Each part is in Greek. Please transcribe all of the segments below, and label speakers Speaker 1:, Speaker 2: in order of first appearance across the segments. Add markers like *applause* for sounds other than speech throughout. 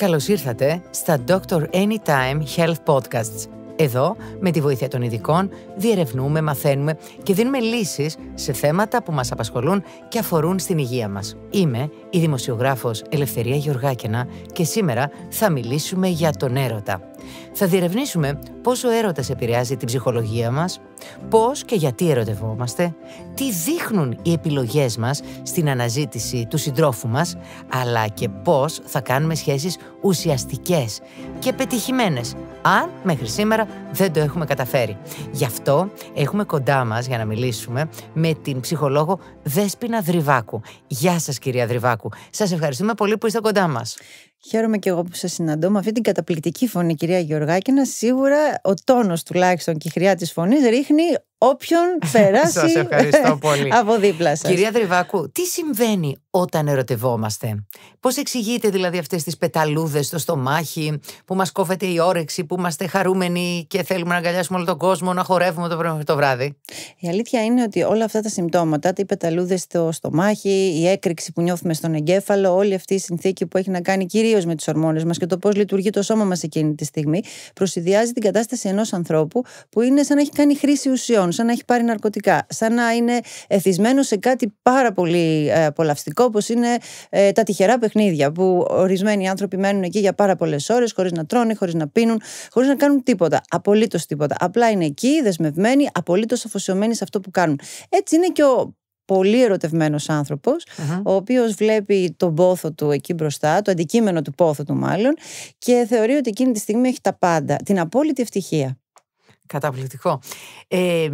Speaker 1: Καλώς ήρθατε στα Doctor Anytime Health Podcasts. Εδώ, με τη βοήθεια των ειδικών, διερευνούμε, μαθαίνουμε και δίνουμε λύσεις σε θέματα που μας απασχολούν και αφορούν στην υγεία μας. Είμαι η δημοσιογράφος Ελευθερία Γεωργάκαινα και σήμερα θα μιλήσουμε για τον έρωτα. Θα διερευνήσουμε πώς ο έρωτας επηρεάζει την ψυχολογία μας, πώς και γιατί ερωτευόμαστε, τι δείχνουν οι επιλογές μας στην αναζήτηση του συντρόφου μας, αλλά και πώς θα κάνουμε σχέσεις ουσιαστικές και πετυχημένες, αν μέχρι σήμερα δεν το έχουμε καταφέρει. Γι' αυτό έχουμε κοντά μας για να μιλήσουμε με την ψυχολόγο Δέσποινα Δρυβάκου. Γεια σας κυρία Δρυβάκου. Σας ευχαριστούμε πολύ που είστε κοντά μας.
Speaker 2: Χαίρομαι και εγώ που σα συναντώ με αυτή την καταπληκτική φωνή, κυρία να Σίγουρα ο τόνος
Speaker 1: τουλάχιστον και η χρειά της φωνής ρίχνει όποιον *laughs* περάσει *laughs* από δίπλα σας. Κυρία Δρυβάκου, τι συμβαίνει όταν ερωτευόμαστε. Πώς εξηγείτε δηλαδή αυτές τις πεταλούδες στο στομάχι που μας κόβεται η όρεξη, που είμαστε χαρούμενοι και θέλουμε να αγκαλιάσουμε όλο τον κόσμο, να χορεύουμε το, το βράδυ.
Speaker 2: Η αλήθεια είναι ότι όλα αυτά τα συμπτώματα, Τα πεταλούδες στο στομάχι, η έκρηξη που νιώθουμε στον εγκέφαλο, όλη αυτή η συνθήκη που έχει να κάνει κυρίως με τις ορμόνες μας και το πώς λειτουργεί το σώμα μας εκείνη τη στιγμή, προσυδειάζει την κατάσταση ενός ανθρώπου που είναι σαν να έχει κάνει χρήση ουσιών σαν να έχει πάρει ναρκωτικά, σαν να είναι εθισμένος σε κάτι πάρα πολύ ε, απολαυστικό, όπως είναι ε, τα τυχερά παιχνίδια, που ορισμένοι άνθρωποι μένουν εκεί για πάρα πολλές ώρες, χωρίς να τρώνε, χωρίς να πίνουν, χωρίς να κάνουν τίποτα. Απολύτως τίποτα. Απλά είναι εκεί, δεσμευμένοι, απολύτως αφοσιωμένοι σε αυτό που κάνουν. Έτσι είναι και ο πολύ ερωτευμένος άνθρωπος, ο οποίος βλέπει τον πόθο του εκεί μπροστά, το αντικείμενο του πόθου του μάλλον, και θεωρεί ότι εκείνη τη στιγμή έχει τα πάντα. Την απόλυτη ευτυχία.
Speaker 1: Καταπληκτικό. Ε,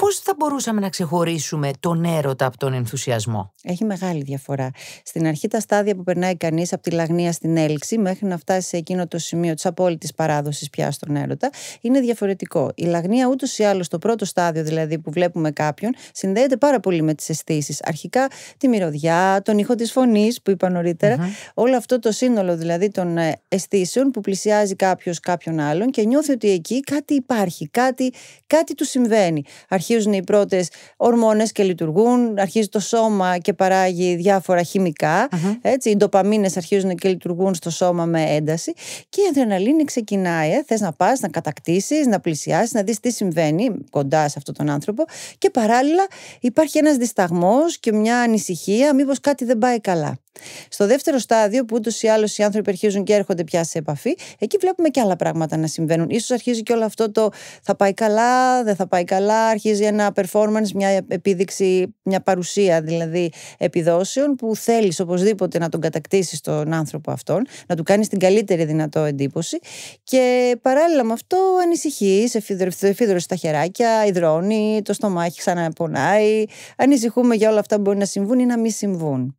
Speaker 1: Πώς θα μπορούσαμε να ξεχωρίσουμε τον έρωτα από τον ενθουσιασμό.
Speaker 2: Έχει μεγάλη διαφορά. Στην αρχή, τα στάδια που περνάει κανείς από τη λαγνία στην έλξη μέχρι να φτάσει σε εκείνο το σημείο της απόλυτης παράδοσης πια στον έρωτα είναι διαφορετικό. Η λαγνία, ούτως ή άλλως, το πρώτο στάδιο δηλαδή που βλέπουμε κάποιον, συνδέεται πάρα πολύ με τις αισθήσεις. Αρχικά τη μυρωδιά, τον ήχο της φωνής που είπα Όλο αυτό το σύνολο δηλαδή των ε, αισθήσεων που πλησιάζει κάποιος κάποιον άλλον και νιώθει ότι εκεί κάτι υπάρχει, κάτι, κάτι του συμβαίνει αρχίζουν οι πρώτες ορμόνες και λειτουργούν, αρχίζει το σώμα και παράγει διάφορα Έτσι, οι ντοπαμίνες αρχίζουν και λειτουργούν στο σώμα με ένταση. Και η αδρεναλίνη ξεκινάει. Ε, θες Θε να πας, να κατακτήσεις, να πλησιάσεις, να δεις τι συμβαίνει κοντά σε αυτόν τον άνθρωπο. Και παράλληλα υπάρχει ένας δισταγμός και μια ανησυχία, μήπως κάτι δεν πάει καλά. Στο δεύτερο στάδιο, που ούτως ή άλλως οι άνθρωποι αρχίζουν και έρχονται πια σε επαφή, εκεί βλέπουμε και άλλα πράγματα να συμβαίνουν. σω αρχίζει και όλο αυτό το θα πάει καλά, δεν θα πάει καλά. Αρχίζει ένα performance, μια επίδειξη, μια παρουσία δηλαδή επιδόσεων που θέλεις οπωσδήποτε να τον κατακτήσεις τον άνθρωπο αυτόν, να του κάνεις την καλύτερη δυνατό εντύπωση. Και παράλληλα με αυτό ανησυχεί, εφίδρωσε τα χεράκια, υδρώνει, το στομάχι ξαναπονάει. Ανησυχούμε για όλα αυτά που μπορεί να συμβούν ή να μην συμβούν.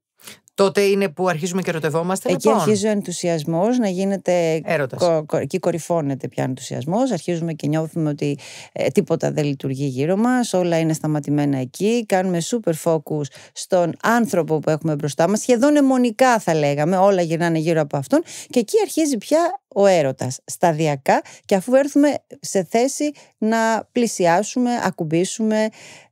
Speaker 1: Τότε είναι που αρχίζουμε και ρωτευόμαστε. Εκεί λοιπόν. αρχίζει ο
Speaker 2: ενθουσιασμός να γίνεται. Κο, κο, εκεί κορυφώνεται πια ο ενθουσιασμός. Αρχίζουμε και νιώθουμε ότι ε, τίποτα δεν λειτουργεί γύρω μας, όλα είναι σταματημένα εκεί. Κάνουμε super focus στον άνθρωπο που έχουμε μπροστά μας, σχεδόν αιμονικά θα λέγαμε. Όλα γυρνάνε γύρω από αυτόν. Και εκεί αρχίζει πια ο έρωτας. Σταδιακά και αφού έρθουμε σε θέση να πλησιάσουμε, ακουμπήσουμε,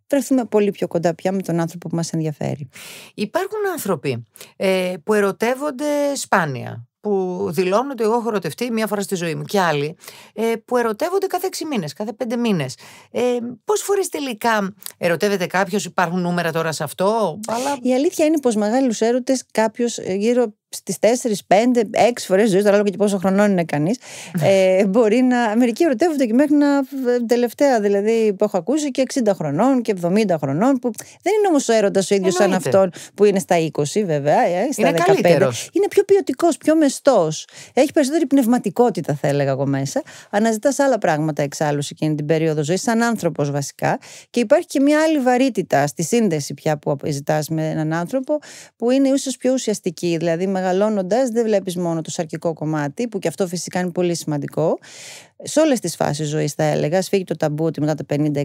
Speaker 2: βρεθούμε πολύ πιο κοντά πια με τον άνθρωπο που μας ενδιαφέρει.
Speaker 1: Υπάρχουν άνθρωποι ε, που ερωτεύονται σπάνια, που δηλώνουν ότι εγώ ερωτευτεί μία φορά στη ζωή μου και άλλοι ε, που ερωτεύονται κάθε 6 μήνες, κάθε 5 μήνες. Ε, πως φορές τελικά ερωτεύεται κάποιος, υπάρχουν νούμερα τώρα σε αυτό.
Speaker 2: Η αλήθεια είναι πως μεγάλους έρωτες κάποιος γύρω στις 4, 5, 6 φορέ ζωή, τώρα και πόσο χρονών είναι κανείς, ε, *laughs* μπορεί να. Μερικοί ερωτεύονται και μέχρι να. Ε, τελευταία δηλαδή που έχω ακούσει και 60 χρονών και 70 χρονών. Που δεν είναι όμως ο έρωτας ο ίδιος σαν αυτόν που είναι στα 20, βέβαια, ε, στα είναι 15. Είναι πιο ποιοτικός, πιο μεστός. Έχει περισσότερη πνευματικότητα, θα έλεγα εγώ μέσα. Αναζητάς άλλα πράγματα εξάλλου σε εκείνη την περίοδο ζωής, σαν άνθρωπος βασικά. Και υπάρχει και μια άλλη βαρύτητα στη σύνδεση πια που ζητάς με έναν άνθρωπο που είναι ίσως πιο ουσιαστική. Δηλαδή, Μεγαλώνοντας δεν βλέπεις μόνο το σαρκικό κομμάτι, που και αυτό φυσικά είναι πολύ σημαντικό. Σε όλες τις φάσεις ζωής, θα έλεγα. Σφίγγει το ταμπού ότι μετά τα 50-60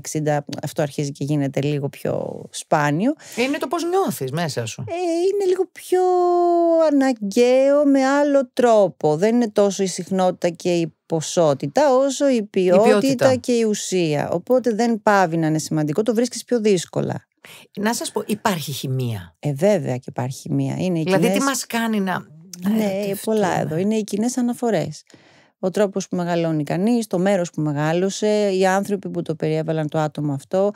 Speaker 2: αυτό αρχίζει και γίνεται λίγο πιο σπάνιο.
Speaker 1: Είναι το πώς νιώθεις μέσα σου.
Speaker 2: Ε, είναι λίγο πιο αναγκαίο με άλλο τρόπο. Δεν είναι τόσο η συχνότητα και η ποσότητα όσο η ποιότητα, η ποιότητα. και η ουσία. Οπότε δεν πάβει να είναι σημαντικό, το βρίσκεις πιο δύσκολα.
Speaker 1: Να σας πω, υπάρχει
Speaker 2: χημεία. Ε, βέβαια και υπάρχει χημεία. Είναι δηλαδή, τι μας
Speaker 1: κάνει να... Ναι,
Speaker 2: πολλά εδώ. Είναι οι κοινές αναφορές. Ο τρόπος που μεγαλώνει κανείς, το μέρος που μεγάλωσε, οι άνθρωποι που το περιέβαλαν το άτομο αυτό,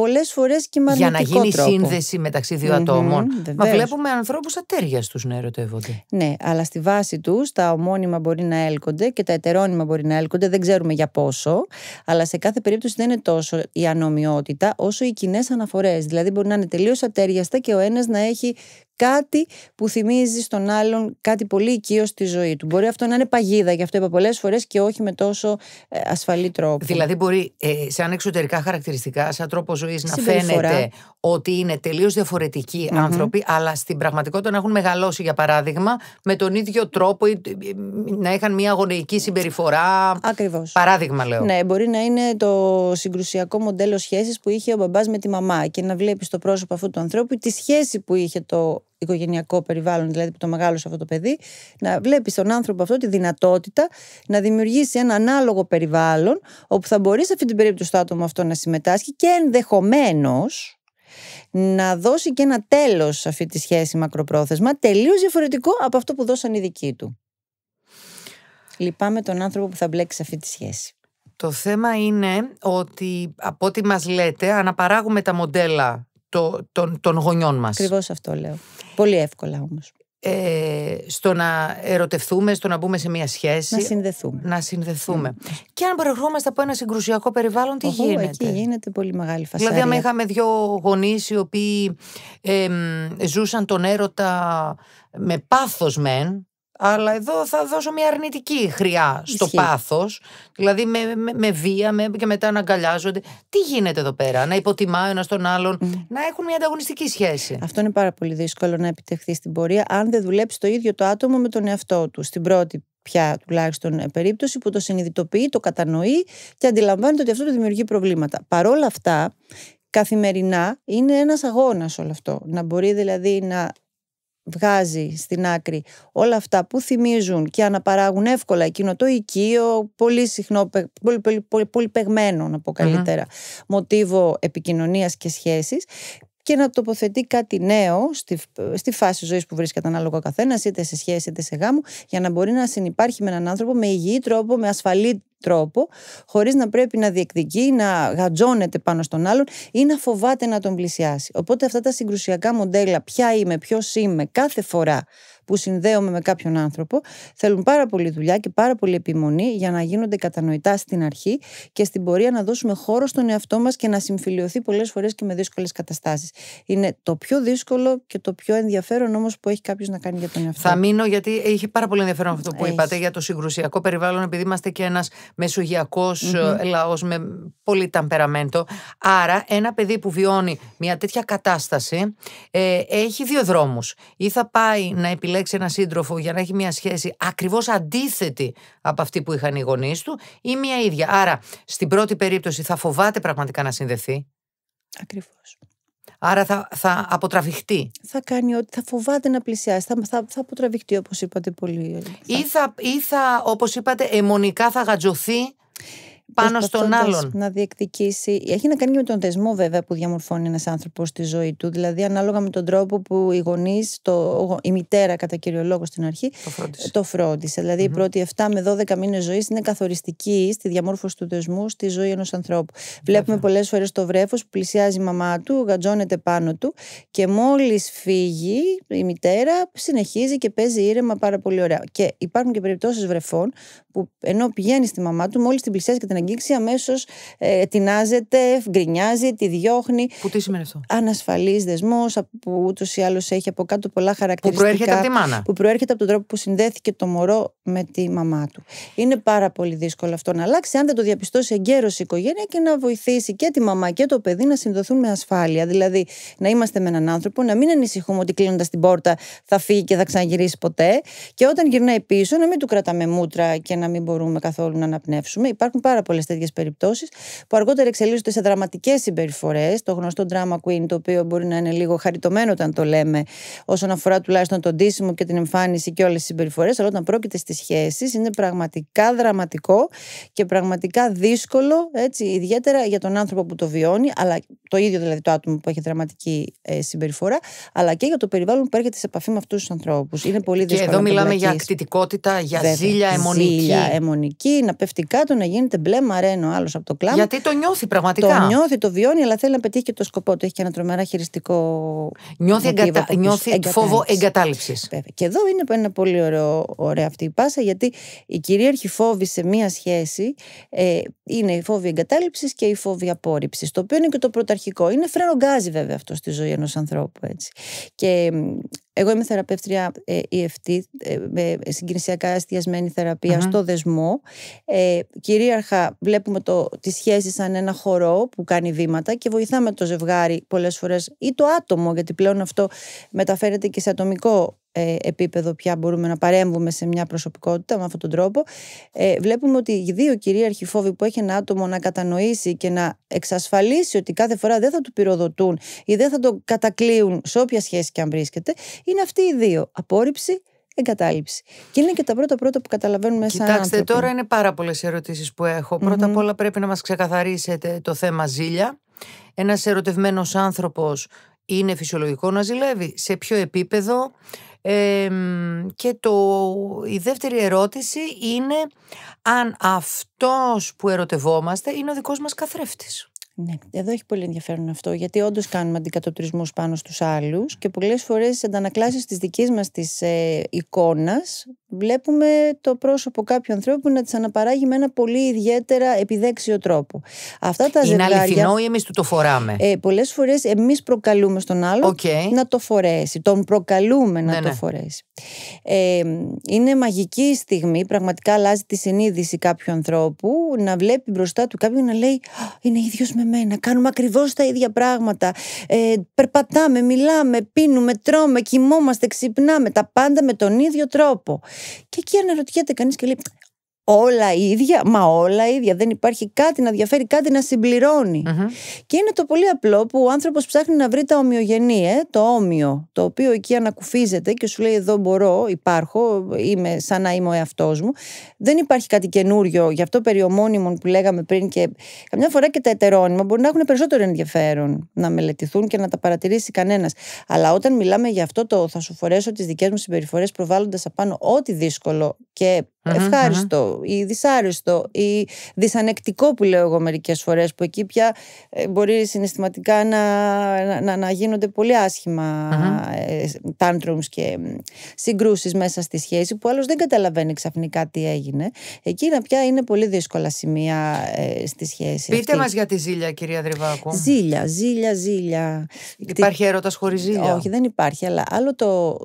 Speaker 2: πολλές φορές και με Για να γινει τρόπο. σύνδεση
Speaker 1: μεταξύ ατόμων. Μα βλέπουμε ανθρώπους ατέρια του να ερωτεύονται.
Speaker 2: Ναι, αλλά στη βάση τους τα ομόνυμα μπορεί να έλκονται και τα ετερόνυμα μπορεί να έλκονται, δεν ξέρουμε για πόσο. Αλλά σε κάθε περίπτωση δεν είναι τόσο η ανομοιότητα όσο οι κοινές αναφορές. Δηλαδή μπορεί να είναι τελείως ατέριαστα και ο ένας να έχει κάτι που θυμίζει στον άλλον κάτι πολύ οικείο στη ζωή του. Μπορεί αυτό να είναι παγίδα, γι' αυτό είπα πολλές φορές και όχι με τόσο ε, ασφαλή τρόπο. Δηλαδή,
Speaker 1: μπορεί ε, σαν εξωτερικά χαρακτηριστικά, σαν τρόπο ζωής να φαίνεται ότι είναι τελείως άνθρωποι, αλλά στην πραγματικότητα να έχουν μεγαλώσει, για παράδειγμα, με τον ίδιο τρόπο ή ε, να είχαν μια αγωνιακή συμπεριφορά. Ακριβώς. Παράδειγμα, λέω. Ναι,
Speaker 2: μπορεί να είναι το συγκρουσιακό μοντέλο σχέσης που είχε ο μπαμπάς με τη μαμά και να βλέπεις στο πρόσωπο αυτού του ανθρώπου τη σχέση που είχε το οικογενειακό περιβάλλον, δηλαδή που το μεγάλωσε αυτό το παιδί, να βλέπεις στον άνθρωπο αυτό τη δυνατότητα να δημιουργήσει ένα ανάλογο περιβάλλον, όπου θα μπορείς σε αυτή την περίπτωση το άτομο αυτό να συμμετάσχει και ενδεχομένως να δώσει και ένα τέλος σε αυτή τη σχέση μακροπρόθεσμα, τελείως διαφορετικό από αυτό που δώσαν οι δικοί του.
Speaker 1: Λυπάμαι τον άνθρωπο που θα μπλέξει σε αυτή τη σχέση. Το θέμα είναι ότι από ό,τι μας λέτε αναπαράγουμε τα μοντέλα το, των, των γονιών μας. Ακριβώς αυτό λέω. Πολύ εύκολα όμως. Ε, στο να ερωτευθούμε στο να μπούμε σε μια σχέση. Να συνδεθούμε. Να συνδεθούμε. Ναι, ναι. Και αν προερχόμαστε από ένα συγκρουσιακό περιβάλλον, τι γίνεται. γίνεται πολύ μεγάλη φασάρια. Δηλαδή, αν είχαμε δύο γονείς οι οποίοι ζούσαν τον έρωτα με πάθος μεν, αλλά εδώ θα δώσω μια αρνητική χρειά στο πάθος, δηλαδή με, με, βία με, και μετά να αγκαλιάζονται. Τι γίνεται εδώ πέρα, να υποτιμάει ο ένας τον άλλον, να έχουν μια ανταγωνιστική
Speaker 2: σχέση. Αυτό είναι πάρα πολύ δύσκολο να επιτευχθεί στην πορεία, αν δεν δουλέψει το ίδιο το άτομο με τον εαυτό του. Στην πρώτη πια τουλάχιστον ε, περίπτωση που το συνειδητοποιεί, το κατανοεί και αντιλαμβάνεται ότι αυτό του δημιουργεί προβλήματα. Παρόλα αυτά, καθημερινά είναι ένας αγώνας όλο αυτό. Να μπορεί δηλαδή να βγάζει στην άκρη όλα αυτά που θυμίζουν και αναπαράγουν εύκολα εκείνο το οικείο, πολύ συχνό, πολύ, πολύ, πολύ, πολύ παιγμένο να πω καλυτερα μοτίβο επικοινωνίας και σχέσης και να τοποθετεί κάτι νέο στη, στη φάση ζωής που βρίσκεται ανάλογα ο καθένας, είτε σε σχέση είτε σε γάμο, για να μπορεί να συνεπάρχει με έναν άνθρωπο με υγιή τρόπο, με ασφαλή τρόπο, χωρίς να πρέπει να διεκδικεί, να γατζώνεται πάνω στον άλλον ή να φοβάται να τον πλησιάσει. Οπότε αυτά τα συγκρουσιακά μοντέλα, ποια είμαι, ποιος είμαι, κάθε φορά που συνδέομαι με κάποιον άνθρωπο, θέλουν πάρα πολύ δουλειά και πάρα πολύ επιμονή για να γίνονται κατανοητά στην αρχή και στην πορεία να δώσουμε χώρο στον εαυτό μας και να συμφιλειωθεί πολλές φορές και με δύσκολες καταστάσεις. Είναι το πιο δύσκολο και το πιο ενδιαφέρον όμως που έχει κάποιος να κάνει για τον εαυτό. Θα
Speaker 1: μείνω γιατί είχε πάρα πολύ ενδιαφέρον αυτό που είπατε για το συγκρουσιακό περιβάλλον, επειδή είμαστε και ένας μεσογειακο mm ε, mm-hmm. λαός με πολύ ταμπεραμέντο. Άρα ένα παιδί που βιώνει μια τέτοια κατάσταση ε, έχει δύο δρόμους. Ή θα πάει να επιλέξει ένα σύντροφο για να έχει μια σχέση ακριβώς αντίθετη από αυτή που είχαν οι γονείς του ή μια ίδια. Άρα στην πρώτη περίπτωση θα φοβάται πραγματικά να συνδεθεί. Ακριβώς. Άρα θα, θα αποτραβηχτεί. Θα κάνει ότι θα φοβάται να πλησιάσει. Θα, θα, αποτραβηχτεί,
Speaker 2: όπως είπατε πολύ.
Speaker 1: Ή θα, ή θα όπως είπατε, αιμονικά θα γατζωθεί πάνω στον άλλον.
Speaker 2: Να διεκδικήσει. Έχει να κάνει και με τον θεσμό, βέβαια, που διαμορφώνει ένας άνθρωπος στη ζωή του. Δηλαδή, ανάλογα με τον τρόπο που οι γονείς, η μητέρα κατά κύριο λόγο στην αρχή, το φρόντισε. δηλαδη Δηλαδή, mm-hmm. οι πρώτοι 7 με 12 μήνες ζωής είναι καθοριστική στη διαμόρφωση του δεσμού στη ζωή ενός ανθρώπου. Βλέπουμε πολλές φορές το βρέφος που πλησιάζει η μαμά του, γαντζώνεται πάνω του και μόλις φύγει η μητέρα, συνεχίζει και παίζει ήρεμα πάρα πολύ ωραία. Και υπάρχουν και περιπτώσεις βρεφών που ενώ πηγαίνει στη μαμά του, μόλις την πλησιάζει και την αγγίξει, αμέσως ε, τεινάζεται, γκρινιάζει, τη διώχνει. Που τι σημαίνει αυτό. Ανασφαλής δεσμός, που ούτως ή άλλως έχει από κάτω πολλά χαρακτηριστικά. Που προέρχεται από τη μάνα. Που προέρχεται από τον τρόπο που συνδέθηκε το μωρό με τη μαμά του. Είναι πάρα πολύ δύσκολο αυτό να αλλάξει, αν δεν το διαπιστώσει εγκαίρως η οικογένεια και να βοηθήσει και τη μαμά και το παιδί να συνδοθούν με ασφάλεια. Δηλαδή να είμαστε με έναν άνθρωπο, να μην ανησυχούμε ότι κλείνοντας την πόρτα θα φύγει και θα ξαναγυρίσει ποτέ. Και όταν γυρνάει πίσω, να μην του κρατάμε μούτρα και να μην μπορούμε καθόλου να αναπνεύσουμε. Υπάρχουν πάρα πολλές τέτοιες περιπτώσεις, που αργότερα εξελίσσονται σε δραματικές συμπεριφορές. Το γνωστό drama queen, το οποίο μπορεί να είναι λίγο χαριτωμένο όταν το λέμε, όσον αφορά τουλάχιστον τον τίσιμο και την εμφάνιση και όλες τις συμπεριφορές, αλλά όταν πρόκειται στις σχέσεις, είναι πραγματικά δραματικό και πραγματικά δύσκολο, έτσι, ιδιαίτερα για τον άνθρωπο που το βιώνει, αλλά το ίδιο δηλαδή το άτομο που έχει δραματική ε, συμπεριφορά, αλλά και για το περιβάλλον που έρχεται σε επαφή με αυτούς τους ανθρώπους. Είναι πολύ δύσκολο. Και εδώ μιλάμε για
Speaker 1: ακτιτικότητα, για ζήλια αιμονική. Ζήλια
Speaker 2: αιμονική, να πέφτει κάτω, να γίνεται μπλε Μαρένο, μαραίνω άλλος από το κλαμπ. Γιατί
Speaker 1: το νιώθει πραγματικά. Το νιώθει,
Speaker 2: το βιώνει, αλλά θέλει να πετύχει και το σκοπό του. Έχει και ένα τρομερά χειριστικό.
Speaker 1: Νιώθει, εγκατα... νιώθει φόβο εγκατάλειψη.
Speaker 2: Και εδώ είναι ένα πολύ ωραίο, ωραία αυτή η πάσα, γιατί η κυρίαρχη φόβη σε μία σχέση ε, είναι η φόβη εγκατάλειψης και η φόβη απόρριψης. Το οποίο είναι και το πρωταρχικό. Είναι γκάζι βέβαια αυτό στη ζωή ενός ανθρώπου. Έτσι. Και εγώ είμαι θεραπεύτρια ε, EFT, ε, με συγκινησιακά εστιασμένη στο δεσμό. Ε, κυρίαρχα βλέπουμε το, τη σχέση σαν ένα χορό που κάνει βήματα και βοηθάμε το ζευγάρι πολλές φορές ή το άτομο, γιατί πλέον αυτό μεταφέρεται και σε ατομικό ε, επίπεδο πια μπορούμε να παρέμβουμε σε μια προσωπικότητα με αυτόν τον τρόπο. Ε, βλέπουμε ότι οι δύο κυρίαρχοι φόβοι που έχει ένα άτομο να κατανοήσει και να εξασφαλίσει ότι κάθε φορά δεν θα του πυροδοτούν ή δεν θα το κατακλείουν σε όποια σχέση και αν βρίσκεται, είναι αυτοί οι δύο. Απόρριψη εγκατάλειψη. Και είναι και τα πρώτα πρώτα που καταλαβαίνουμε σαν Κοιτάξτε, άνθρωποι. τώρα
Speaker 1: είναι πάρα πολλές ερωτήσεις που εχω Πρώτα απ' όλα πρέπει να μας ξεκαθαρίσετε το θέμα ζήλια. Ένας ερωτευμένος άνθρωπος είναι φυσιολογικό να ζηλεύει, σε ποιο επίπεδο. και το, η δεύτερη ερώτηση είναι αν αυτός που ερωτευόμαστε είναι ο δικός μας καθρέφτης.
Speaker 2: Ναι, εδώ έχει πολύ ενδιαφέρον αυτό, γιατί όντως κάνουμε αντικατοπτρισμούς πάνω στους άλλους και πολλές φορές αντανακλάσεις της δικής μας ε, εικόνας εικόνα Βλέπουμε το πρόσωπο κάποιου ανθρώπου να τις αναπαράγει με ένα πολύ ιδιαίτερα επιδέξιο τρόπο. Αυτά τα Είναι ζευγάρια, αληθινό ή εμείς του το φοράμε. Ε, Πολλές φορές εμείς προκαλούμε στον άλλον να το φορέσει. Τον προκαλούμε να ναι, το ναι. φορέσει. Ε, είναι μαγική στιγμή, πραγματικά αλλάζει τη συνείδηση κάποιου ανθρώπου να βλέπει μπροστά του κάποιον να λέει Είναι ίδιος με μένα. Κάνουμε ακριβώς τα ίδια πράγματα. Ε, περπατάμε, μιλάμε, πίνουμε, τρώμε, κοιμόμαστε, ξυπνάμε. Τα πάντα με τον ίδιο τρόπο. Και εκεί αναρωτιέται κανείς και λέει: όλα ίδια, μα όλα ίδια. Δεν υπάρχει κάτι να διαφέρει, κάτι να συμπληρωνει Και είναι το πολύ απλό που ο άνθρωπος ψάχνει να βρει τα ομοιογενή, ε, το όμοιο, το οποίο εκεί ανακουφίζεται και σου λέει: Εδώ μπορώ, υπάρχω, είμαι σαν να είμαι ο εαυτός μου. Δεν υπάρχει κάτι καινούριο. Γι' αυτό περί ομώνυμων που λέγαμε πριν και καμιά φορά και τα ετερόνυμα μπορεί να έχουν περισσότερο ενδιαφέρον να μελετηθούν και να τα παρατηρήσει κανένας. Αλλά όταν μιλάμε για αυτό το θα σου φορέσω τις δικές μου συμπεριφορές προβάλλοντας απάνω ό,τι δύσκολο και ευχάριστο ή δυσάρεστο ή δυσανεκτικό που λέω εγώ μερικές φορές που εκεί πια ε, μπορεί συναισθηματικά να, να, γίνονται πολύ άσχημα ε, tantrums και συγκρούσεις μέσα στη σχέση που άλλος δεν καταλαβαίνει ξαφνικά τι έγινε. Εκείνα πια είναι πολύ δύσκολα σημεία ε, στη σχέση Πείτε αυτή. μας για
Speaker 1: τη ζήλια κυρία Δρυβάκου Ζήλια,
Speaker 2: ζήλια, ζήλια. Υπάρχει έρωτας χωρίς ζήλια. Όχι δεν υπάρχει αλλά άλλο το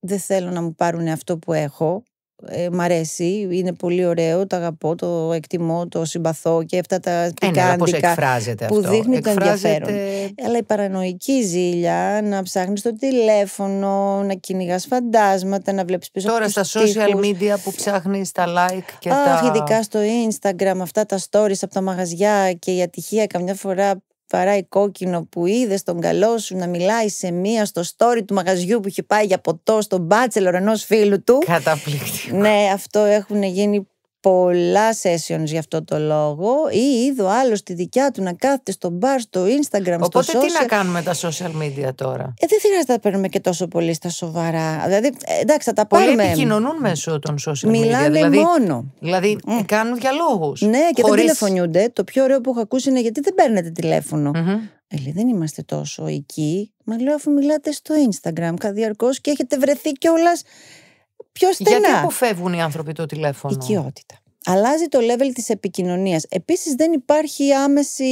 Speaker 2: δεν θέλω να μου πάρουν αυτό που έχω ε, μ' αρέσει, είναι πολύ ωραίο, το αγαπώ, το εκτιμώ, το συμπαθώ και αυτά τα ε, ναι, πικάντικα που αυτό. δείχνει εκφράζεται... το ενδιαφέρον. Αλλά η παρανοϊκή ζήλια, να ψάχνεις το τηλέφωνο, να κυνηγάς φαντάσματα, να βλέπεις πίσω Τώρα στα social media
Speaker 1: που ψάχνεις τα like και τα τα... Ειδικά
Speaker 2: στο instagram, αυτά τα stories από τα μαγαζιά και η ατυχία καμιά φορά βαράει κόκκινο που είδες τον καλό σου να μιλάει σε μία στο story του μαγαζιού που είχε πάει για ποτό στον μπάτσελο ενός φίλου του.
Speaker 1: Καταπληκτικό.
Speaker 2: Ναι, αυτό έχουν γίνει πολλά sessions για αυτό το λόγο ή είδω άλλο τη δικιά του να κάθεται στο μπαρ, στο instagram, Οπότε στο social. Οπότε τι να
Speaker 1: κάνουμε τα social media τώρα.
Speaker 2: Ε, δεν χρειάζεται να παίρνουμε και τόσο πολύ στα σοβαρά. Δηλαδή, ε, εντάξει, θα τα πάρουμε. Πολλοί επικοινωνούν
Speaker 1: μέσω των social media. Μιλάνε δηλαδή- μόνο. Δηλαδή mm. κάνουν διαλόγους. Ναι, και δεν τηλεφωνιούνται.
Speaker 2: Το πιο ωραίο που έχω ακούσει είναι γιατί δεν παίρνετε τηλέφωνο. Mm-hmm. δεν είμαστε τόσο εκεί. Μα λέω, αφού μιλάτε στο Instagram διαρκώ και έχετε βρεθεί κιόλας πιο στενά. Γιατί
Speaker 1: αποφεύγουν οι άνθρωποι το τηλέφωνο. Οικειότητα.
Speaker 2: Αλλάζει το level της επικοινωνίας. Επίσης δεν υπάρχει άμεση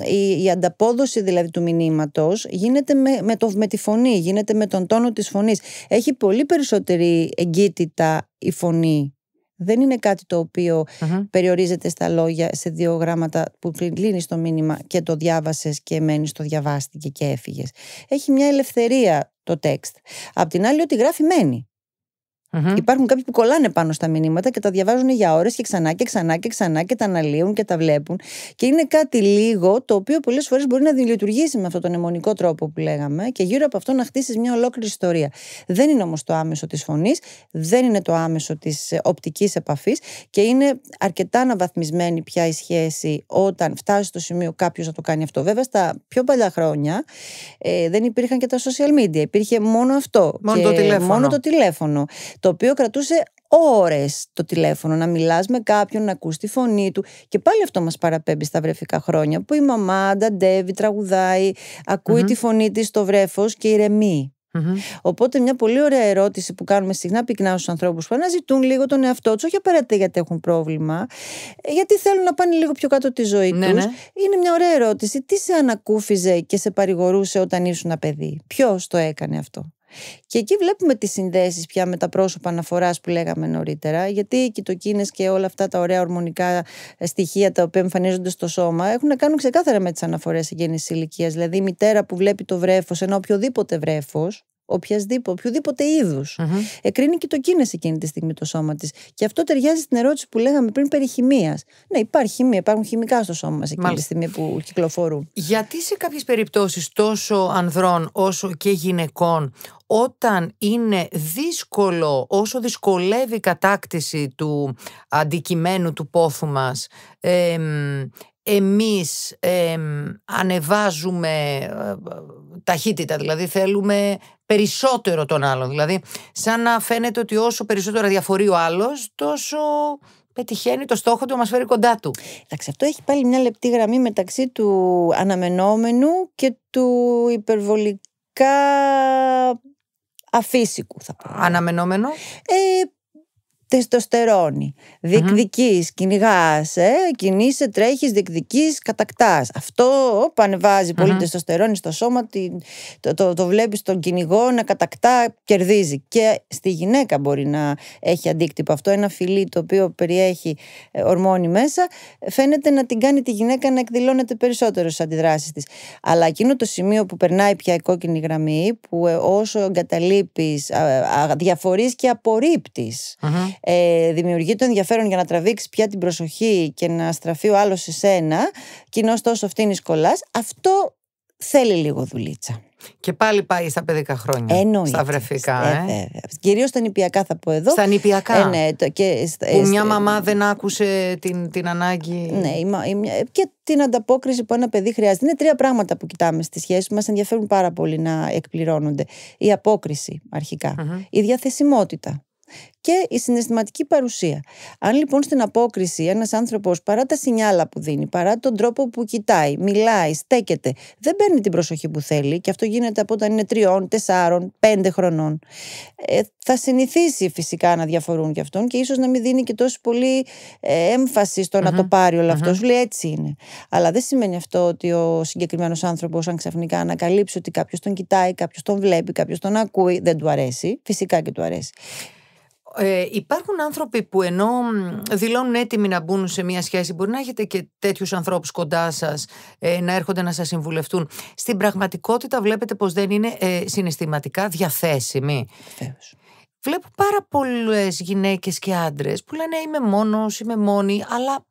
Speaker 2: ε, η, η ανταπόδοση δηλαδή του μηνύματος γίνεται με, με, το, με τη φωνή, γίνεται με τον τόνο της φωνής. Έχει πολύ περισσότερη εγκύτητα η φωνή. Δεν είναι κάτι το οποιο περιορίζεται στα λόγια, σε δύο γράμματα που κλείνει το μήνυμα και το διάβασες και μένεις το διαβάστηκε και έφυγες. Έχει μια ελευθερία το τέξτ. Απ' την άλλη ότι γράφει μένει. Mm-hmm. Υπάρχουν κάποιοι που κολλάνε πάνω στα μηνύματα και τα διαβάζουν για ώρες και ξανά και ξανά και ξανά και τα αναλύουν και τα βλέπουν. Και είναι κάτι λίγο το οποίο πολλές φορές μπορεί να δημιουργήσει με αυτόν τον αιμονικό τρόπο που λέγαμε και γύρω από αυτό να χτίσεις μια ολόκληρη ιστορία. Δεν είναι όμως το άμεσο της φωνής, δεν είναι το άμεσο της ε, οπτικής επαφής και είναι αρκετά αναβαθμισμένη πια η σχέση όταν φτάσει στο σημείο κάποιος να το κάνει αυτό. Βέβαια, στα πιο παλιά χρόνια ε, δεν υπήρχαν και τα social media, υπήρχε μόνο αυτό. Μόνο το τηλέφωνο. Μόνο το τηλέφωνο το οποίο κρατούσε ώρες το τηλέφωνο, να μιλάς με κάποιον, να ακούς τη φωνή του. Και πάλι αυτό μας παραπέμπει στα βρεφικά χρόνια, που η μαμά ανταντεύει, τραγουδάει, ακούει mm-hmm. τη φωνή της στο βρέφος και ηρεμει Οπότε, μια πολύ ωραία ερώτηση που κάνουμε συχνά πυκνά στους ανθρώπους που αναζητούν λίγο τον εαυτό τους, όχι απαραίτητα γιατί έχουν πρόβλημα, ε, γιατί θέλουν να πάνε λίγο πιο κάτω τη ζωή ναι, τους, του. Ναι. Είναι μια ωραία ερώτηση. Τι σε ανακούφιζε και σε παρηγορούσε όταν ήσουν ένα παιδί, Ποιος το έκανε αυτό. Και εκεί βλέπουμε τις συνδέσεις πια με τα πρόσωπα αναφοράς που λέγαμε νωρίτερα, γιατί οι κοιτοκίνες και όλα αυτά τα ωραία ορμονικά ε, στοιχεία τα οποία εμφανίζονται στο σώμα έχουν να κάνουν ξεκάθαρα με τις αναφορές εγγέννη ηλικίας. Δηλαδή, η μητέρα που βλέπει το βρεφο ενώ ένα οποιοδήποτε βρέφος, οποιοδήποτε είδους. Mm-hmm. Εκρίνει και το εκείνη τη στιγμή το σώμα της. Και αυτό ταιριάζει στην ερώτηση που λέγαμε πριν περί χημίας. Ναι, υπάρχει χημία, υπάρχουν χημικά στο σώμα μας εκείνη Μάλιστα. τη στιγμή που κυκλοφορούν.
Speaker 1: Γιατί σε κάποιες περιπτώσεις τόσο ανδρών όσο και γυναικών όταν είναι δύσκολο, όσο δυσκολεύει η κατάκτηση του αντικειμένου του πόθου μας, εμείς ανεβάζουμε ε, ταχύτητα, δηλαδή θέλουμε περισσότερο τον άλλον. Δηλαδή, σαν να φαίνεται ότι όσο περισσότερο διαφορεί ο άλλος, τόσο πετυχαίνει το στόχο του, μας φέρει κοντά του. Εντάξει, αυτό έχει πάλι μια
Speaker 2: λεπτή γραμμή μεταξύ του αναμενόμενου και του υπερβολικά Αφύσικου θα πω. Αναμενόμενο. Ε, τεστοστερόνη. Διεκδική, mm-hmm. κυνηγάς, ε, κινείσαι, τρέχεις, διεκδική, κατακτά. που όπα, ανεβάζει mm-hmm. πολύ τεστοστερόνη στο σώμα, το, το, το βλέπεις τον κυνηγό να κατακτά, κερδίζει. Και στη γυναίκα μπορεί να έχει αντίκτυπο αυτό. Ένα φιλί το οποίο περιέχει ε, ορμόνη μέσα, φαίνεται να την κάνει τη γυναίκα να εκδηλώνεται περισσότερο στις αντιδράσεις της. Αλλά εκείνο το σημείο που περνάει πια η κόκκινη γραμμή, που ε, όσο εγκαταλείπεις, διαφορεί και απορρίπτεις. Mm-hmm ε, δημιουργεί το ενδιαφέρον για να τραβήξεις πια την προσοχή και να στραφεί ο άλλος σε σένα,
Speaker 1: κοινός τόσο φτύνει κολλάς, αυτό θέλει λίγο δουλίτσα. Και πάλι πάει στα παιδικά χρόνια. Εννοείται. Στα βρεφικά. Ε, ε. ε. Κυρίως στα νηπιακά θα πω
Speaker 2: εδώ. Στα νηπιακά. Ε, ναι, και, που ε, μια μαμά
Speaker 1: δεν άκουσε την, την ανάγκη. Ναι,
Speaker 2: και την ανταπόκριση που ένα παιδί χρειάζεται. Είναι τρία πράγματα που κοιτάμε στη σχέση που μας ενδιαφέρουν πάρα πολύ να εκπληρώνονται. Η απόκριση Η διαθεσιμότητα και η συναισθηματική παρουσία. Αν λοιπόν στην απόκριση ένας άνθρωπος παρά τα σινιάλα που δίνει, παρά τον τρόπο που κοιτάει, μιλάει, στέκεται, δεν παίρνει την προσοχή που θέλει, και αυτό γίνεται από όταν είναι τριών, τεσσάρων, πέντε χρονών, ε, θα συνηθίσει φυσικά να διαφορούν κι αυτόν και ίσως να μην δίνει και τόσο πολύ ε, έμφαση στο να το πάρει αυτός. λέει έτσι είναι. Αλλά δεν σημαίνει αυτό ότι ο συγκεκριμένος άνθρωπος, αν ξαφνικά ανακαλύψει ότι κάποιος τον κοιτάει, κάποιος τον βλέπει, κάποιος τον ακούει, δεν του αρέσει. Φυσικά και του αρέσει.
Speaker 1: Ε, υπάρχουν άνθρωποι που ενώ δηλώνουν έτοιμοι να μπουν σε μια σχέση, μπορεί να έχετε και τέτοιους ανθρώπους κοντά σας ε, να έρχονται να σας συμβουλευτούν. Στην πραγματικότητα βλέπετε πως δεν είναι ε, συναισθηματικά διαθέσιμοι. Βλέπω πάρα πολλές γυναίκες και άντρες που λένε Είμαι μόνος, είμαι μόνη, αλλά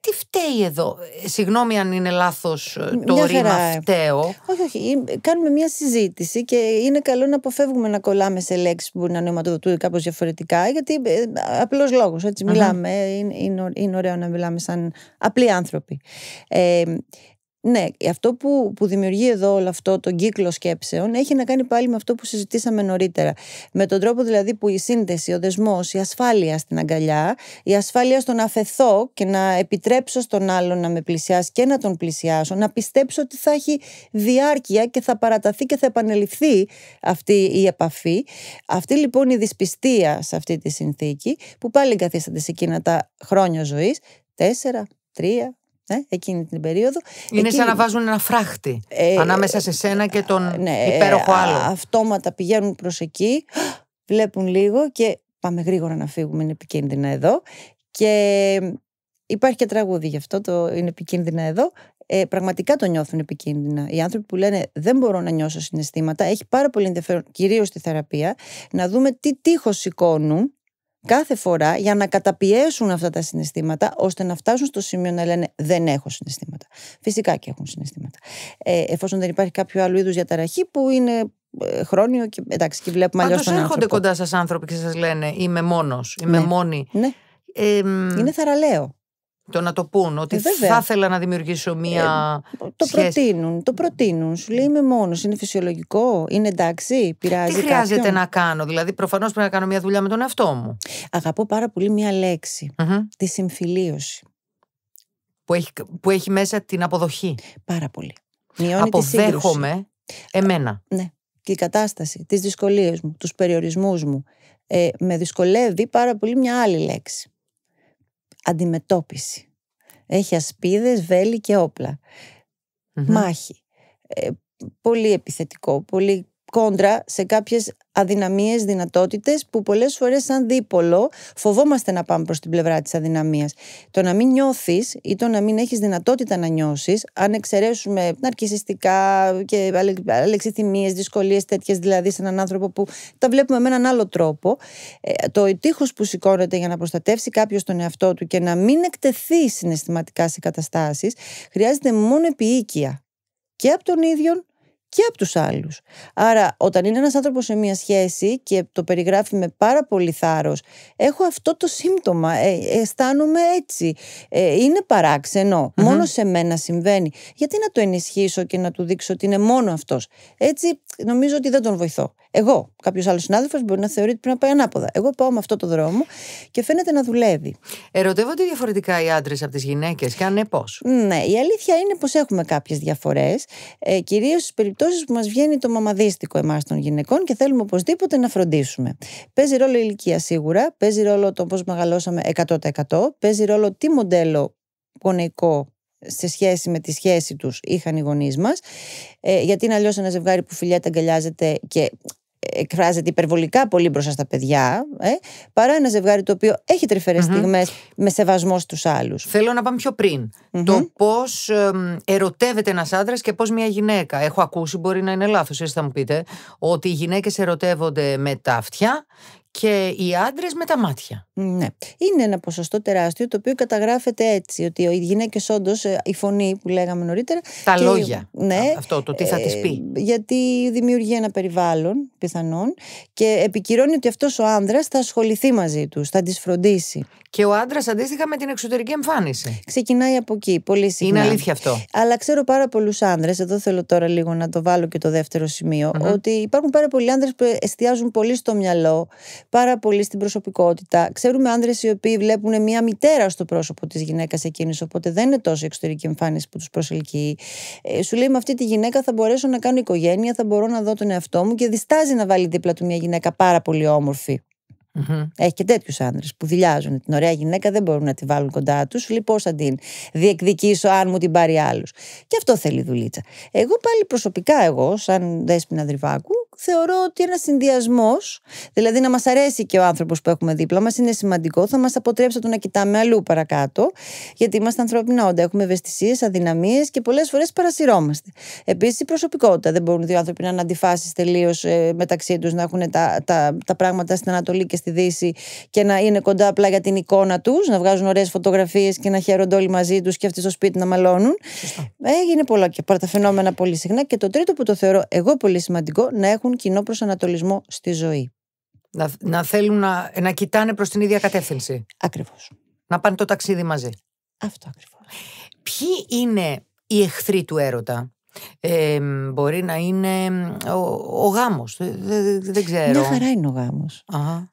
Speaker 1: τι φταίει εδώ. Ε, συγγνώμη αν είναι λάθος ε, το ρήμα φταίω. Όχι, όχι. Κάνουμε μια συζήτηση
Speaker 2: και είναι καλό να αποφεύγουμε να κολλάμε σε λέξεις που μπορεί να νοηματοδοτούν κάπως διαφορετικά. Γιατί ε, απλός λόγος. μιλάμε. Είναι, είναι, ωραίο να μιλάμε σαν απλοί άνθρωποι. Ναι, αυτό που, που δημιουργεί εδώ όλο αυτό τον κύκλο σκέψεων έχει να κάνει πάλι με αυτό που συζητήσαμε νωρίτερα. Με τον τρόπο δηλαδή που η σύνδεση, ο δεσμός, η ασφάλεια στην αγκαλιά, η ασφάλεια στο να αφαιθώ και να επιτρέψω στον άλλον να με πλησιάσει και να τον πλησιάσω, να πιστέψω ότι θα έχει διάρκεια και θα παραταθεί και θα επανεληφθεί αυτή η επαφή. Αυτή λοιπόν η δυσπιστία σε αυτή τη συνθήκη, που πάλι εγκαθίσταται σε εκείνα τα χρόνια ζωής, τέσσερα, τρία, ε, εκείνη την περίοδο. Είναι σαν να βάζουν
Speaker 1: ένα φράχτη
Speaker 2: ε, ανάμεσα σε σένα και τον ναι, υπέροχο ε, άλλο. Αυτόματα πηγαίνουν προς εκεί, βλέπουν λίγο και πάμε γρήγορα να φύγουμε, είναι επικίνδυνα εδώ. Και υπάρχει και τραγούδι γι' αυτό, το είναι επικίνδυνα εδώ. Ε, πραγματικά το νιώθουν επικίνδυνα. Οι άνθρωποι που λένε Δεν μπορώ να νιώσω συναισθήματα, έχει πάρα πολύ ενδιαφέρον, κυρίως στη θεραπεία, να δούμε τι τείχος σηκώνουν κάθε φορά για να καταπιέσουν αυτά τα συναισθήματα ώστε να φτάσουν στο σημείο να λένε δεν έχω συναισθήματα. Φυσικά και έχουν συναισθήματα. Ε, εφόσον δεν υπάρχει κάποιο άλλο είδους διαταραχή που είναι ε, χρόνιο και εντάξει και βλέπουμε αλλιώς τον έρχονται κοντά
Speaker 1: σας άνθρωποι και σας λένε είμαι μόνος, είμαι ναι. μόνη. Ναι. είναι θαραλέο. Το να το πούν, ότι ε, θα ήθελα να δημιουργήσω μία. Ε, το σχέση.
Speaker 2: προτείνουν, το προτείνουν. Σου λέει είμαι μόνος, είναι φυσιολογικό, είναι εντάξει, πειράζει. Τι χρειάζεται να
Speaker 1: κάνω, Δηλαδή, προφανώς πρέπει να κάνω μία δουλειά με τον εαυτό μου.
Speaker 2: Αγαπώ πάρα πολύ μία τη συμφιλίωση.
Speaker 1: Που έχει, που έχει μέσα την αποδοχή. Πάρα πολύ. Μειώνει Αποδέχομαι εμένα.
Speaker 2: Ε, ναι. η κατάσταση, τις δυσκολίες μου, τους περιορισμούς μου. Ε, με δυσκολεύει πάρα πολύ μια άλλη λέξη αντιμετώπιση. Έχει ασπίδες, βέλη και οπλα Μάχη. Ε, πολύ επιθετικό, πολύ κόντρα σε κάποιες αδυναμίες, δυνατότητες που πολλές φορές σαν δίπολο φοβόμαστε να πάμε προς την πλευρά της αδυναμίας. Το να μην νιώθεις ή το να μην έχεις δυνατότητα να νιώσεις, αν εξαιρέσουμε ναρκιστικά και αλεξιθυμίες, δυσκολίες, τέτοιες δηλαδή σε έναν άνθρωπο που τα βλέπουμε με έναν άλλο τρόπο, ε, το τείχος που σηκώνεται για να προστατεύσει κάποιος τον εαυτό του και να μην εκτεθεί συναισθηματικά σε καταστάσεις, χρειάζεται μόνο επίοικια και από τον ίδιον και από τους άλλους. Άρα όταν είναι ένας άνθρωπος σε μια σχέση και το περιγράφει με πάρα πολύ θάρρος έχω αυτό το σύμπτωμα, ε, αισθάνομαι έτσι, ε, είναι μόνο σε μένα συμβαίνει. Γιατί να το ενισχύσω και να του δείξω ότι είναι μόνο αυτός. Έτσι νομίζω ότι δεν τον βοηθώ. Εγώ, κάποιος άλλος συνάδελφος μπορεί να θεωρεί ότι πρέπει να πάει ανάποδα. Εγώ πάω με αυτό το δρόμο και φαίνεται να δουλεύει. Ερωτεύονται διαφορετικά οι άντρες από τις γυναίκες, και αν ναι πώς. Ναι, η αλήθεια είναι πως έχουμε κάποιες διαφορές. Ε, Κυρίως στις περιπτώσεις που μας βγαίνει το μαμαδίστικο εμάς των γυναικών και θέλουμε οπωσδήποτε να φροντίσουμε. Παίζει ρόλο η ηλικία σίγουρα, παίζει ρόλο το πώς μεγαλώσαμε 100%, παίζει ρόλο τι μοντέλο γονεϊκό σε σχέση με τη σχέση τους είχαν οι γονείς μας ε, γιατί είναι αλλιώς ένα ζευγάρι που φιλιάται αγκαλιάζεται και εκφράζεται υπερβολικά πολύ μπροστά στα παιδιά, ε, παρά ένα ζευγάρι το οποίο έχει τρυφερές με σεβασμό στους άλλους. Θέλω να
Speaker 1: πάμε πιο πριν. Το πώς ερωτεύεται ένας άντρας και πώς μια γυναίκα. Έχω ακούσει, μπορεί να είναι λάθος, εσείς θα μου πείτε, ότι οι γυναίκες ερωτεύονται με τα αυτιά και οι άντρες με τα μάτια.
Speaker 2: Ναι. Είναι ένα ποσοστό τεράστιο το οποίο καταγράφεται έτσι. Ότι οι γυναίκες, όντως, ε, η φωνή που λέγαμε νωρίτερα. Τα λόγια. Ναι, αυτό,
Speaker 1: το τι θα ε, τη πει.
Speaker 2: Γιατί δημιουργεί ένα περιβάλλον πιθανόν και επικυρώνει ότι αυτός ο άνδρας θα ασχοληθεί μαζί τους, θα τις φροντίσει. Και
Speaker 1: ο άντρας αντίστοιχα με την εξωτερική εμφάνιση. Ξεκινάει από εκεί. Πολύ συχνά. Είναι αλήθεια αυτό.
Speaker 2: Αλλά ξέρω πάρα πολλούς άνδρες, εδώ θέλω τώρα λίγο να το βάλω και το δεύτερο ότι υπάρχουν πάρα πολλοί άνδρες που εστιάζουν πολύ στο μυαλό, πάρα πολύ στην προσωπικότητα ξέρουμε άντρες οι οποίοι βλέπουν μια μητέρα στο πρόσωπο της γυναίκας εκείνης, οπότε δεν είναι τόσο εξωτερική εμφάνιση που τους προσελκύει. Ε, σου λέει με αυτή τη γυναίκα θα μπορέσω να κάνω οικογένεια, θα μπορώ να δω τον εαυτό μου και διστάζει να βάλει δίπλα του μια γυναίκα πάρα πολύ όμορφη. Έχει και τέτοιους άντρε που δηλιάζουν. Την ωραία γυναίκα δεν μπορούν να τη βάλουν κοντά τους. Λοιπόν πώς θα την διεκδικήσω, αν μου την πάρει άλλου. Και αυτό θέλει δουλίτσα. Εγώ πάλι προσωπικά, εγώ, σαν δέσπινα δρυβάκου, θεωρώ ότι ένας συνδυασμός, δηλαδή να μας αρέσει και ο άνθρωπος που έχουμε δίπλα μας, είναι σημαντικό. Θα μας αποτρέψει το να κοιτάμε αλλού παρακάτω, γιατί είμαστε ανθρώπινα όντα. Έχουμε ευαισθησίες, αδυναμίες και πολλές φορές παρασυρώμαστε. Επίσης η προσωπικότητα. Δεν μπορούν δύο άνθρωποι να είναι αντιφάσεις τελείως ε, μεταξύ τους, να έχουν τα, τα, τα πράγματα στην Ανατολή και στη Δύση και να είναι κοντά απλά για την εικόνα τους, να βγάζουν ωραίες φωτογραφίες και να χαίρονται όλοι μαζί τους και αυτοί στο σπίτι να μαλώνουν. Ε, έγινε πολλά και τα φαινόμενα πολύ συχνά. Και το τρίτο που το θεωρώ εγώ πολύ σημαντικό, να
Speaker 1: έχουν κοινό προσανατολισμό στη ζωή. Να, να θέλουν να, να κοιτάνε προς την ίδια κατεύθυνση. Ακριβώς. Να πάνε το ταξίδι μαζί. Αυτό ακριβώς. Ποιοι είναι οι εχθροί του έρωτα, ε, μπορεί να είναι ο, ο γάμος δεν, ξέρω Μια χαρά είναι ο γάμος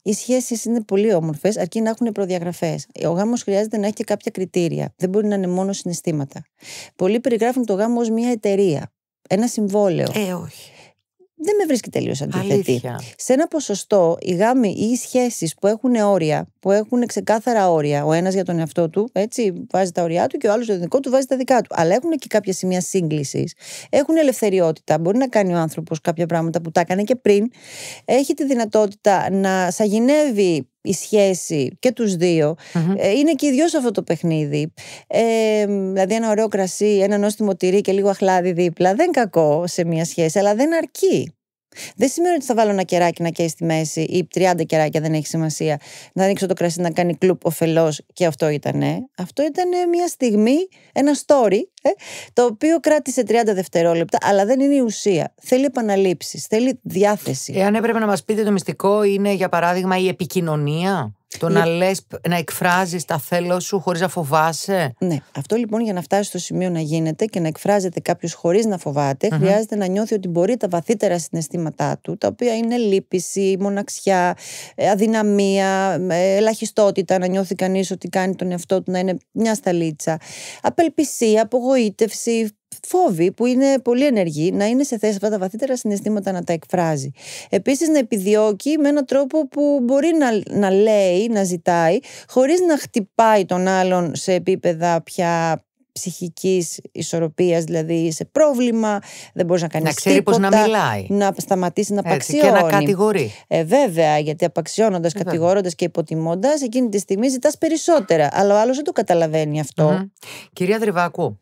Speaker 1: Οι σχέσεις είναι πολύ όμορφες
Speaker 2: αρκεί να έχουν προδιαγραφές Ο γάμος χρειάζεται να έχει και κάποια κριτήρια Δεν μπορεί να είναι μόνο συναισθήματα Πολλοί περιγράφουν το γάμο ως μια εταιρεία Ένα συμβόλαιο Ε όχι δεν με βρίσκει τελείως αντίθετη. Σε ένα ποσοστό, οι γάμοι ή οι σχέσεις που έχουν όρια, που έχουν ξεκάθαρα όρια, ο ένας για τον εαυτό του, έτσι, βάζει τα όρια του και ο άλλος για τον δικό του βάζει τα δικά του. Αλλά έχουν και κάποια σημεία σύγκλησης. Έχουν ελευθεριότητα. Μπορεί να κάνει ο άνθρωπος κάποια πράγματα που τα έκανε και πριν. Έχει τη δυνατότητα να σαγηνεύει η σχέση και τους δυο ε, είναι και οι αυτό το παιχνίδι ε, δηλαδή ένα ωραίο κρασί ένα νόστιμο τυρί και λίγο αχλάδι δίπλα δεν κακό σε μια σχέση αλλά δεν αρκεί δεν σημαίνει ότι θα βάλω ένα κεράκι να καίει στη μέση ή 30 κεράκια, δεν έχει σημασία. Να ανοίξω το κρασί να κάνει κλουπ ωφελώ και αυτό ήταν. Αυτό ήταν μια στιγμή, ένα story, ε, το οποίο κράτησε 30 δευτερόλεπτα, αλλά δεν είναι η ουσία. Θέλει επαναλήψεις, θέλει
Speaker 1: διάθεση. Εάν έπρεπε να μας πείτε το μυστικό, είναι για παράδειγμα η επικοινωνία. Το να λοιπόν- λες, να εκφράζεις τα θέλω σου χωρίς να φοβάσαι. Ναι. Αυτό λοιπόν για να φτάσει στο σημείο
Speaker 2: να γίνεται και να εκφράζεται κάποιος χωρίς να φοβαται χρειάζεται να νιώθει ότι μπορεί τα βαθύτερα συναισθήματά του, τα οποία είναι λύπηση, μοναξιά, ε, αδυναμία, ε, ελαχιστότητα, να νιώθει κανείς ότι κάνει τον εαυτό του να είναι μια σταλίτσα, απελπισία, απογοήτευση, φόβοι που είναι πολύ ενεργή να είναι σε θέση αυτά τα βαθύτερα συναισθήματα να τα εκφράζει. Επίσης να επιδιώκει με έναν τρόπο που μπορεί να, να λέει, να ζητάει, χωρίς να χτυπάει τον άλλον σε επίπεδα πια ψυχικής ισορροπίας, δηλαδή σε πρόβλημα, δεν μπορείς να κάνεις τίποτα. Να ξέρει να μιλάει. Να σταματήσει να απαξιώνει. Και να κατηγορεί. Ε, βέβαια, γιατί απαξιώνοντας, ε, κατηγορώντας και υποτιμώντας, εκείνη τη στιγμή ζητάς περισσότερα. Αλλά ο άλλος δεν το καταλαβαίνει
Speaker 1: Κυρία Δρυβάκου,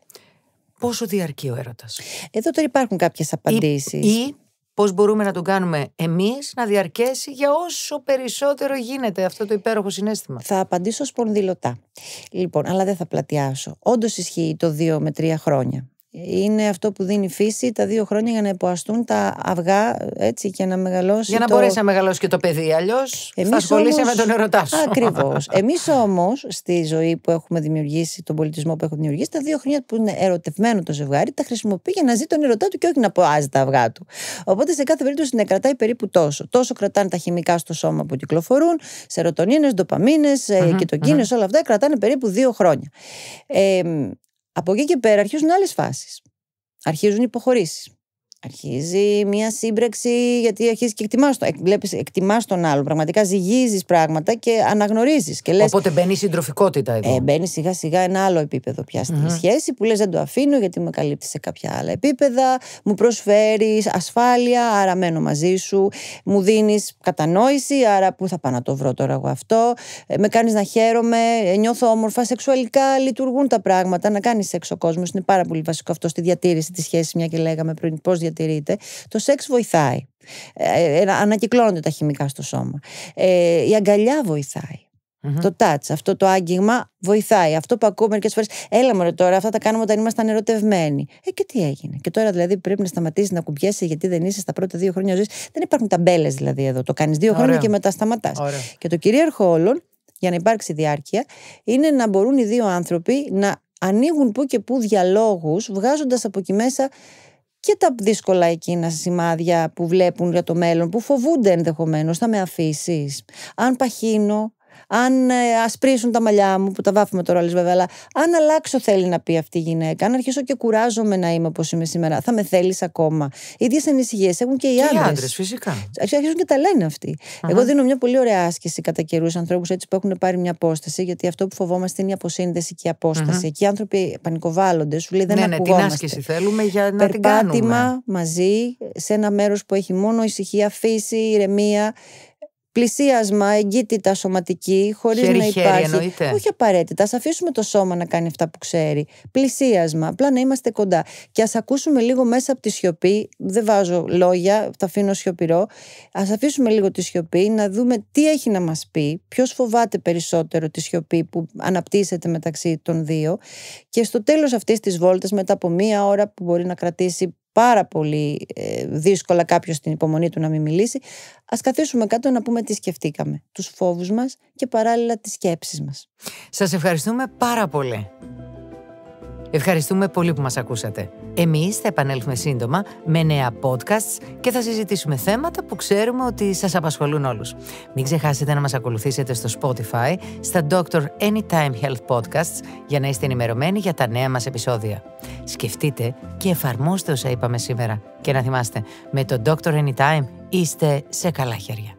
Speaker 1: πόσο διαρκεί ο έρωτας. Εδώ τώρα υπάρχουν κάποιες απαντήσεις. Ή, ή πώς μπορούμε να τον κάνουμε εμείς να διαρκέσει για όσο περισσότερο γίνεται αυτό το υπέροχο συνέστημα. Θα απαντήσω σπονδυλωτά.
Speaker 2: Λοιπόν, αλλά δεν θα πλατιάσω. Όντως ισχύει το 2 με 3 χρόνια είναι αυτό που δίνει η φύση τα δύο χρόνια για να υποαστούν τα αυγά
Speaker 1: έτσι, και να μεγαλώσει. Για να το... μπορέσει να μεγαλώσει και το παιδί. Αλλιώς θα ασχολείσαι όμως... με τον ερωτά σου. Ακριβώς. *laughs*
Speaker 2: Εμείς όμως στη ζωή που έχουμε δημιουργήσει, τον πολιτισμό που έχουμε δημιουργήσει, τα δύο χρόνια που είναι ερωτευμένο το ζευγάρι, τα χρησιμοποιεί για να ζει τον ερωτά του και όχι να ποάζει τα αυγά του. Οπότε σε κάθε περίπτωση να κρατάει περίπου τόσο. Τόσο κρατάνε τα χημικά στο σώμα που κυκλοφορούν, σερωτονίνε, ντοπαμίνες, mm-hmm, ε, κοιτοκίνε, mm-hmm. ολα αυτά κρατάνε περίπου δύο χρόνια. Ε, από εκεί και πέρα αρχίζουν άλλες φάσεις. Αρχίζουν υποχωρήσεις. Αρχίζει μια σύμπραξη γιατί αρχίζει και εκτιμάς Βλέπεις, εκτιμάς τον άλλο. Πραγματικά ζυγίζεις πράγματα και αναγνωρίζεις. Και λες, Οπότε μπαίνει η συντροφικότητα εδώ. Ε, μπαίνει σιγά σιγά ένα άλλο επίπεδο πια στη mm σχέση που λες δεν το αφήνω γιατί με καλύπτει σε κάποια άλλα επίπεδα. Μου προσφέρεις ασφάλεια, άρα μένω μαζί σου. Μου δίνεις κατανόηση, άρα πού θα πάω να το βρω τώρα εγώ αυτό. Ε, με κάνεις να χαίρομαι, ε, νιώθω όμορφα. Σεξουαλικά λειτουργούν τα πράγματα. Να κάνεις έξω κόσμος είναι πάρα πολύ βασικό αυτό στη διατήρηση της σχέσης, μια και λέγαμε πριν πώς διατηρείται, το σεξ βοηθάει. Ε, ε, ε, ανακυκλώνονται τα χημικά στο σώμα. Ε, η αγκαλιά Το touch, αυτό το άγγιγμα βοηθάει. Αυτό που ακούω μερικές φορές. Έλα μου τώρα, αυτά τα κάνουμε όταν ήμασταν ερωτευμένοι. Ε, και τι έγινε. Και τώρα δηλαδή πρέπει να σταματήσεις να κουμπιέσαι γιατί δεν είσαι στα πρώτα δύο χρόνια ζωής. Δεν υπάρχουν ταμπέλες δηλαδή εδώ. Το κάνεις δύο χρόνια και μετά σταματάς. Και το κυρίαρχο όλων, για να υπάρξει διάρκεια, είναι να μπορούν οι δύο άνθρωποι να ανοίγουν που και που διαλόγου, βγάζοντας από εκεί μέσα και τα δύσκολα εκείνα σημάδια που βλέπουν για το μέλλον, που φοβούνται ενδεχομένως, θα με αφήσεις. Αν παχύνω, αν ε, ασπρίσουν τα μαλλιά μου, που τα βάφουμε τώρα όλες βέβαια, αλλά αν αλλάξω θέλει να πει αυτή η γυναίκα, αν αρχίσω και κουράζομαι να είμαι όπως είμαι σήμερα, θα με θέλεις ακόμα. Οι ίδιες ανησυχίες έχουν και οι άντρε. Και οι άντρες, φυσικά. Αρχίζουν και τα λένε Εγώ δίνω μια πολύ ωραία άσκηση κατά καιρούς ανθρώπους έτσι που έχουν πάρει μια απόσταση, γιατί αυτό που φοβόμαστε είναι η αποσύνδεση και η αποσταση Και οι άνθρωποι πανικοβάλλονται, σου λέει δεν ναι, ναι, την άσκηση
Speaker 1: θέλουμε για να Περπάτημα την κάνουμε.
Speaker 2: μαζί σε ένα μέρος που έχει μόνο ησυχία, φύση, ηρεμία πλησίασμα, εγκύτητα σωματική, χωρίς να υπάρχει. Εννοείται. Όχι απαραίτητα. Ας αφήσουμε το σώμα να κάνει αυτά που ξέρει. Πλησίασμα, απλά να είμαστε κοντά. Και ας ακούσουμε λίγο μέσα από τη σιωπή. Δεν βάζω λόγια, τα αφήνω σιωπηρό. Ας αφήσουμε λίγο τη σιωπή, να δούμε τι έχει να μας πει. Ποιος φοβάται περισσότερο τη σιωπή που αναπτύσσεται μεταξύ των δύο. Και στο τέλος αυτής της βόλτας, μετά από μία ώρα που μπορεί να κρατήσει πάρα πολύ ε, δύσκολα κάποιος την υπομονή του να μην μιλήσει, ας καθίσουμε κάτω να πούμε τι σκεφτήκαμε, τους φόβους μας και παράλληλα τις
Speaker 1: σκέψεις μας. Σας ευχαριστούμε πάρα πολύ. Ευχαριστούμε πολύ που μας ακούσατε. Εμείς θα επανέλθουμε σύντομα με νέα podcasts και θα συζητήσουμε θέματα που ξέρουμε ότι σας απασχολούν όλους. Μην ξεχάσετε να μας ακολουθήσετε στο Spotify, στα Doctor Anytime Health Podcasts για να είστε ενημερωμένοι για τα νέα μας επεισόδια. Σκεφτείτε και εφαρμόστε όσα είπαμε σήμερα. Και να θυμάστε, με το Doctor Anytime είστε σε καλά χέρια.